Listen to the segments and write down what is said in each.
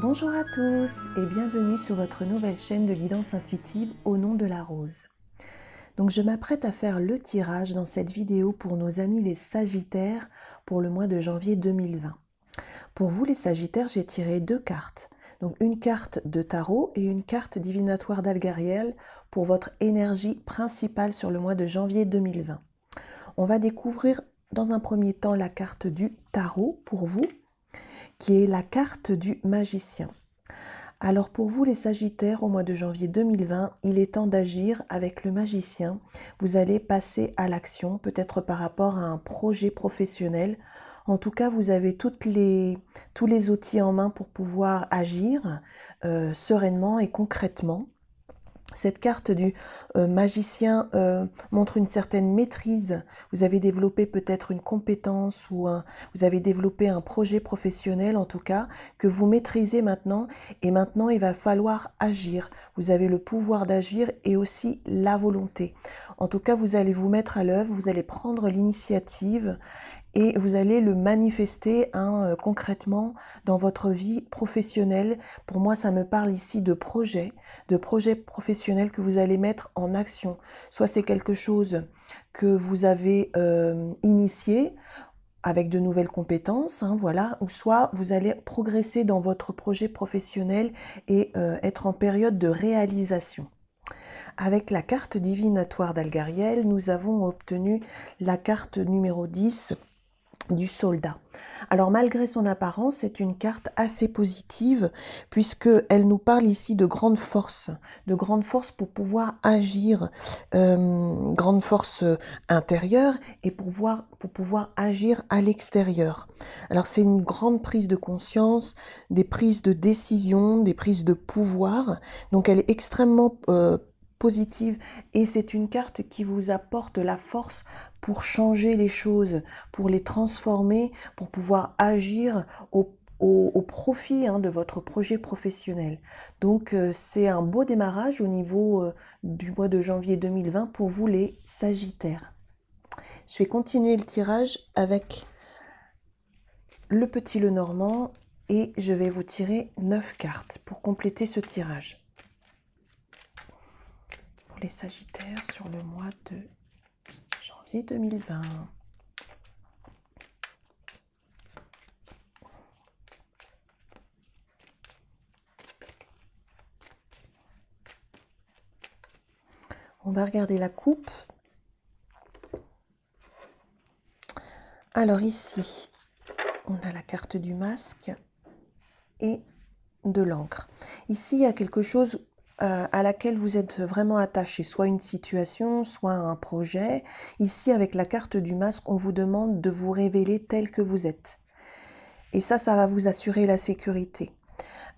Bonjour à tous et bienvenue sur votre nouvelle chaîne de guidance intuitive au nom de la rose. Donc je m'apprête à faire le tirage dans cette vidéo pour nos amis les Sagittaires pour le mois de janvier 2020. Pour vous les Sagittaires, j'ai tiré deux cartes. Donc une carte de tarot et une carte divinatoire d'Algariel pour votre énergie principale sur le mois de janvier 2020. On va découvrir dans un premier temps la carte du tarot pour vous, qui est la carte du magicien. Alors pour vous les Sagittaires, au mois de janvier 2020, il est temps d'agir avec le magicien. Vous allez passer à l'action, peut-être par rapport à un projet professionnel. En tout cas, vous avez les, tous les outils en main pour pouvoir agir euh, sereinement et concrètement. Cette carte du euh, magicien euh, montre une certaine maîtrise. Vous avez développé peut-être une compétence ou un, vous avez développé un projet professionnel en tout cas que vous maîtrisez maintenant et maintenant il va falloir agir. Vous avez le pouvoir d'agir et aussi la volonté. En tout cas, vous allez vous mettre à l'œuvre, vous allez prendre l'initiative et vous allez le manifester hein, euh, concrètement dans votre vie professionnelle. Pour moi, ça me parle ici de projet, de projet professionnel que vous allez mettre en action. Soit c'est quelque chose que vous avez euh, initié avec de nouvelles compétences, hein, voilà, ou soit vous allez progresser dans votre projet professionnel et euh, être en période de réalisation. Avec la carte divinatoire d'Algariel, nous avons obtenu la carte numéro 10, du soldat. Alors malgré son apparence, c'est une carte assez positive puisque elle nous parle ici de grande force, de grande force pour pouvoir agir, euh, grande force euh, intérieure et pour pouvoir, pour pouvoir agir à l'extérieur. Alors c'est une grande prise de conscience, des prises de décision, des prises de pouvoir. Donc elle est extrêmement euh, positive et c'est une carte qui vous apporte la force pour changer les choses, pour les transformer, pour pouvoir agir au, profit hein, de votre projet professionnel. Donc euh, c'est un beau démarrage au niveau euh, du mois de janvier 2020 pour vous les Sagittaires. Je vais continuer le tirage avec le petit Lenormand et je vais vous tirer 9 cartes pour compléter ce tirage les Sagittaires sur le mois de janvier 2020. On va regarder la coupe. Alors ici, on a la carte du masque et de l'encre. Ici, il y a quelque chose euh, à laquelle vous êtes vraiment attaché, soit une situation, soit un projet. Ici, avec la carte du masque, on vous demande de vous révéler tel que vous êtes. Et ça, ça va vous assurer la sécurité.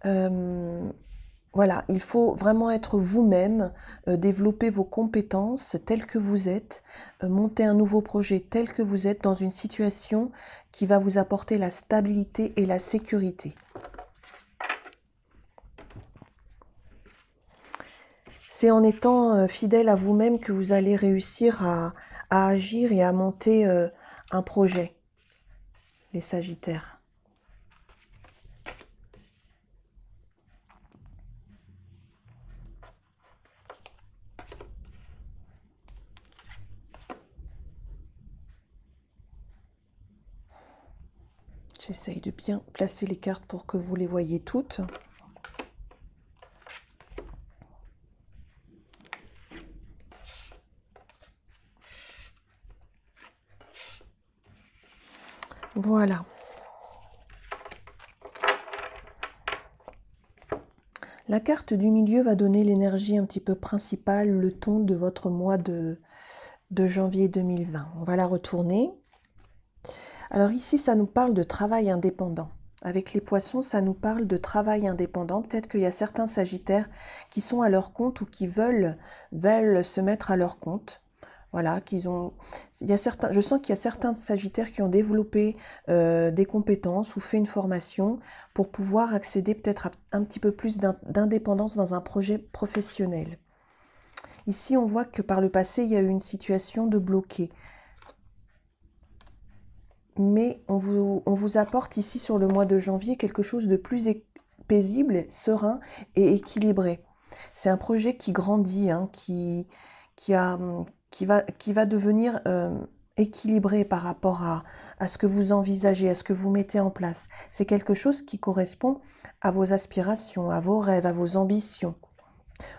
Euh, voilà, il faut vraiment être vous-même, euh, développer vos compétences telles que vous êtes, monter un nouveau projet tel que vous êtes dans une situation qui va vous apporter la stabilité et la sécurité. C'est en étant euh, fidèle à vous-même que vous allez réussir à, agir et à monter euh, un projet, les Sagittaires. J'essaye de bien placer les cartes pour que vous les voyez toutes. Voilà. La carte du milieu va donner l'énergie un petit peu principale, le ton de votre mois de, janvier 2020. On va la retourner. Alors ici, ça nous parle de travail indépendant. Avec les poissons, ça nous parle de travail indépendant. Peut-être qu'il y a certains sagittaires qui sont à leur compte ou qui veulent, veulent se mettre à leur compte. Voilà, qu'ils ont. Il y certains, je sens qu'il y a certains Sagittaires qui ont développé euh, des compétences ou fait une formation pour pouvoir accéder peut-être à un petit peu plus d'indépendance dans un projet professionnel. Ici, on voit que par le passé, il y a eu une situation de bloqué. Mais on vous, on vous apporte ici sur le mois de janvier quelque chose de plus paisible, serein et équilibré. C'est un projet qui grandit, hein, qui, qui, a, qui va, devenir euh, équilibré par rapport à, ce que vous envisagez, à ce que vous mettez en place. C'est quelque chose qui correspond à vos aspirations, à vos rêves, à vos ambitions.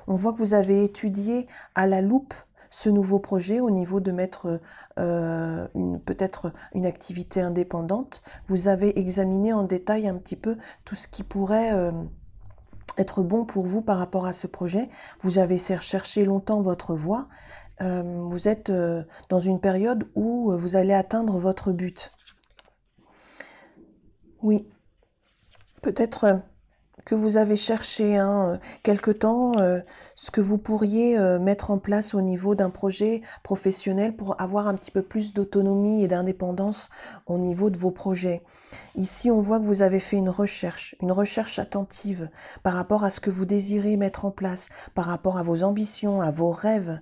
On voit que vous avez étudié à la loupe ce nouveau projet au niveau de mettre euh, peut-être une activité indépendante. Vous avez examiné en détail un petit peu tout ce qui pourrait... Euh, être bon pour vous par rapport à ce projet. Vous avez cherché longtemps votre voie. Euh, vous êtes euh, dans une période où euh, vous allez atteindre votre but. Oui, peut-être que vous avez cherché hein, euh, quelque temps euh, ce que vous pourriez euh, mettre en place au niveau d'un projet professionnel pour avoir un petit peu plus d'autonomie et d'indépendance au niveau de vos projets. Ici, on voit que vous avez fait une recherche, une recherche attentive par rapport à ce que vous désirez mettre en place, par rapport à vos ambitions, à vos rêves,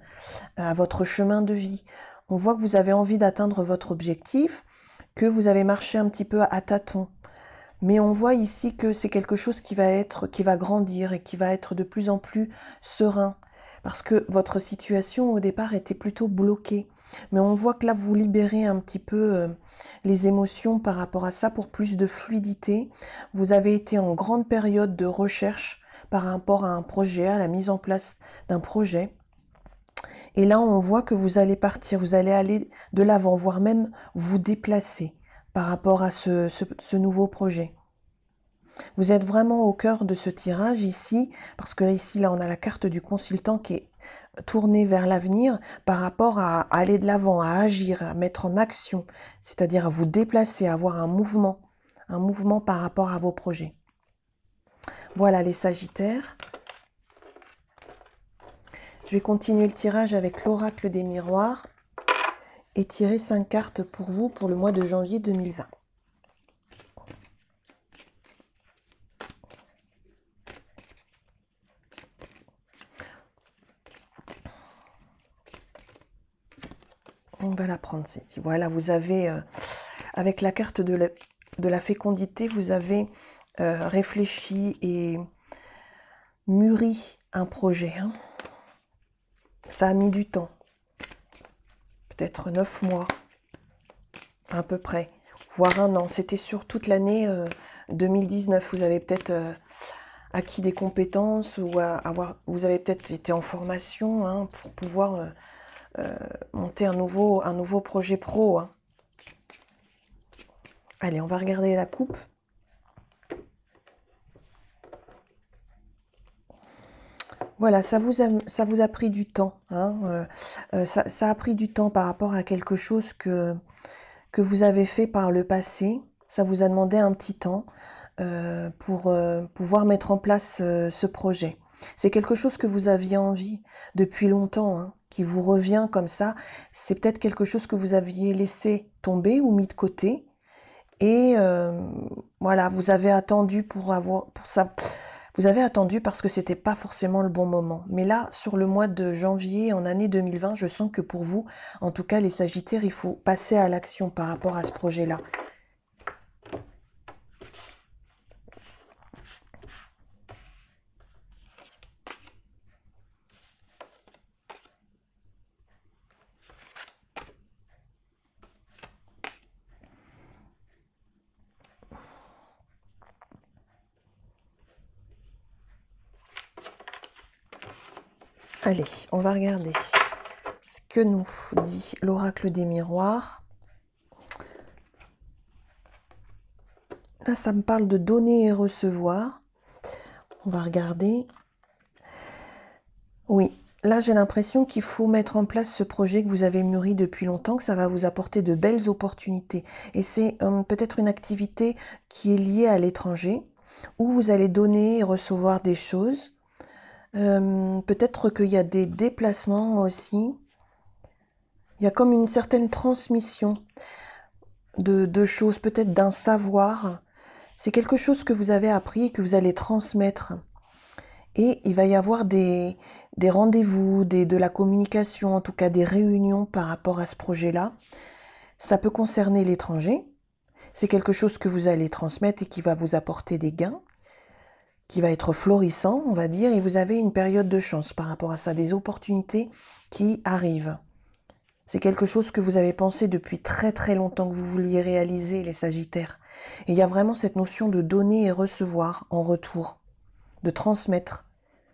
à votre chemin de vie. On voit que vous avez envie d'atteindre votre objectif, que vous avez marché un petit peu à tâtons mais on voit ici que c'est quelque chose qui va être, qui va grandir et qui va être de plus en plus serein. Parce que votre situation au départ était plutôt bloquée. Mais on voit que là, vous libérez un petit peu euh, les émotions par rapport à ça pour plus de fluidité. Vous avez été en grande période de recherche par rapport à un projet, à la mise en place d'un projet. Et là, on voit que vous allez partir, vous allez aller de l'avant, voire même vous déplacer par rapport à ce, nouveau projet. Vous êtes vraiment au cœur de ce tirage ici, parce que ici, là, on a la carte du consultant qui est tournée vers l'avenir par rapport à aller de l'avant, à agir, à mettre en action, c'est-à-dire à vous déplacer, à avoir un mouvement, un mouvement par rapport à vos projets. Voilà les Sagittaires. Je vais continuer le tirage avec l'oracle des miroirs et tirer 5 cartes pour vous pour le mois de janvier 2020. On va la prendre celle-ci. Voilà, vous avez, euh, avec la carte de la, fécondité, vous avez euh, réfléchi et mûri un projet. Hein. Ça a mis du temps être neuf mois, à peu près, voire un an. C'était sur toute l'année 2019. Euh, vous avez peut-être euh, acquis des compétences ou avoir, vous avez peut-être été en formation hein, pour pouvoir euh, monter un nouveau, un nouveau projet pro. Hein. Allez, on va regarder la coupe. Voilà, ça vous a, ça vous a pris du temps. Hein, euh, euh, ça, a pris du temps par rapport à quelque chose que, que vous avez fait par le passé. Ça vous a demandé un petit temps euh, pour pouvoir mettre en place ce projet. C'est quelque chose que vous aviez envie depuis longtemps, hein, qui vous revient comme ça. C'est peut-être quelque chose que vous aviez laissé tomber ou mis de côté. Et voilà, vous avez attendu pour avoir pour ça vous avez attendu parce que c'était pas forcément le bon moment. Mais là, sur le mois de janvier, en année 2020, je sens que pour vous, en tout cas les Sagittaires, il faut passer à l'action par rapport à ce projet-là. Allez, on va regarder ce que nous dit l'oracle des miroirs. Là, ça me parle de donner et recevoir. On va regarder. Oui, là, j'ai l'impression qu'il faut mettre en place ce projet que vous avez mûri depuis longtemps, que ça va vous apporter de belles opportunités. Et c'est euh, peut-être une activité qui est liée à l'étranger, où vous allez donner et recevoir des choses euh, peut-être qu'il y a des déplacements aussi. Il y a comme une certaine transmission de, choses, peut-être d'un savoir. C'est quelque chose que vous avez appris et que vous allez transmettre. Et il va y avoir des, des rendez-vous, des, de la communication, en tout cas des réunions par rapport à ce projet-là. Ça peut concerner l'étranger. C'est quelque chose que vous allez transmettre et qui va vous apporter des gains qui va être florissant, on va dire, et vous avez une période de chance par rapport à ça, des opportunités qui arrivent. C'est quelque chose que vous avez pensé depuis très très longtemps que vous vouliez réaliser, les Sagittaires. Et il y a vraiment cette notion de donner et recevoir en retour, de transmettre.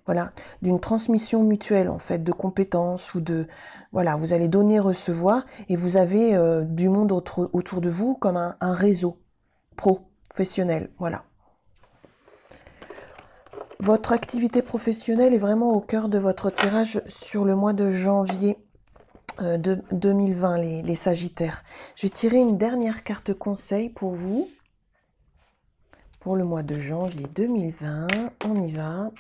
Voilà, d'une transmission mutuelle en fait, de compétences ou de voilà, vous allez donner, recevoir et vous avez euh, du monde autour, autour, de vous comme un, un réseau pro, professionnel. Voilà. Votre activité professionnelle est vraiment au cœur de votre tirage sur le mois de janvier 2020, euh, les, les Sagittaires. Je vais tirer une dernière carte conseil pour vous pour le mois de janvier 2020. On y va.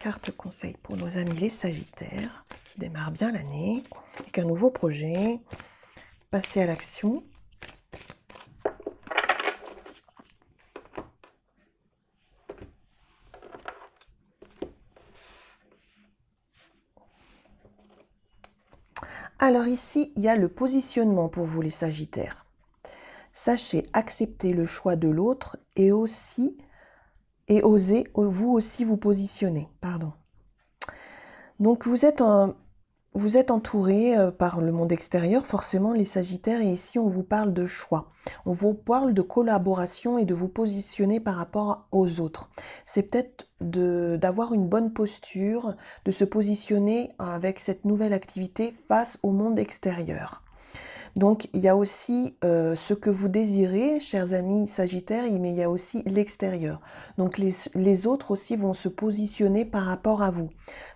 carte conseil pour nos amis les Sagittaires qui démarrent bien l'année avec un nouveau projet. Passer à l'action. Alors ici, il y a le positionnement pour vous les Sagittaires. Sachez accepter le choix de l'autre et aussi et oser vous aussi vous positionner. Pardon. Donc vous êtes, vous êtes entouré euh, par le monde extérieur, forcément les Sagittaires, et ici on vous parle de choix. On vous parle de collaboration et de vous positionner par rapport aux autres. C'est peut-être d'avoir une bonne posture, de se positionner avec cette nouvelle activité face au monde extérieur. Donc il y a aussi euh, ce que vous désirez, chers amis Sagittaires, mais il y a aussi l'extérieur. Donc les, autres aussi vont se positionner par rapport à vous.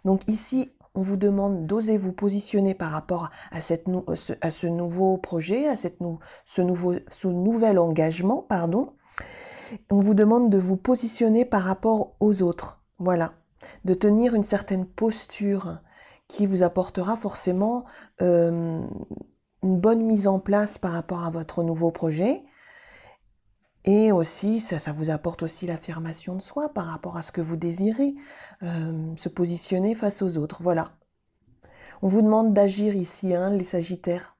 Donc ici, on vous demande d'oser vous positionner par rapport à, cette, à ce nouveau projet, à cette, ce, nouveau, ce nouvel engagement, pardon. On vous demande de vous positionner par rapport aux autres. Voilà. De tenir une certaine posture qui vous apportera forcément euh, une bonne mise en place par rapport à votre nouveau projet. Et aussi, ça, vous apporte aussi l'affirmation de soi par rapport à ce que vous désirez, euh, se positionner face aux autres. Voilà. On vous demande d'agir ici, hein, les Sagittaires,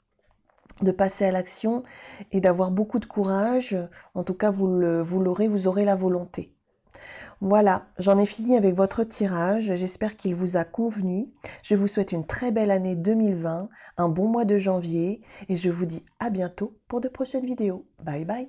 de passer à l'action et d'avoir beaucoup de courage. En tout cas, vous l'aurez, vous aurez la volonté. Voilà, j'en ai fini avec votre tirage. J'espère qu'il vous a convenu. Je vous souhaite une très belle année 2020, un bon mois de janvier et je vous dis à bientôt pour de prochaines vidéos. Bye bye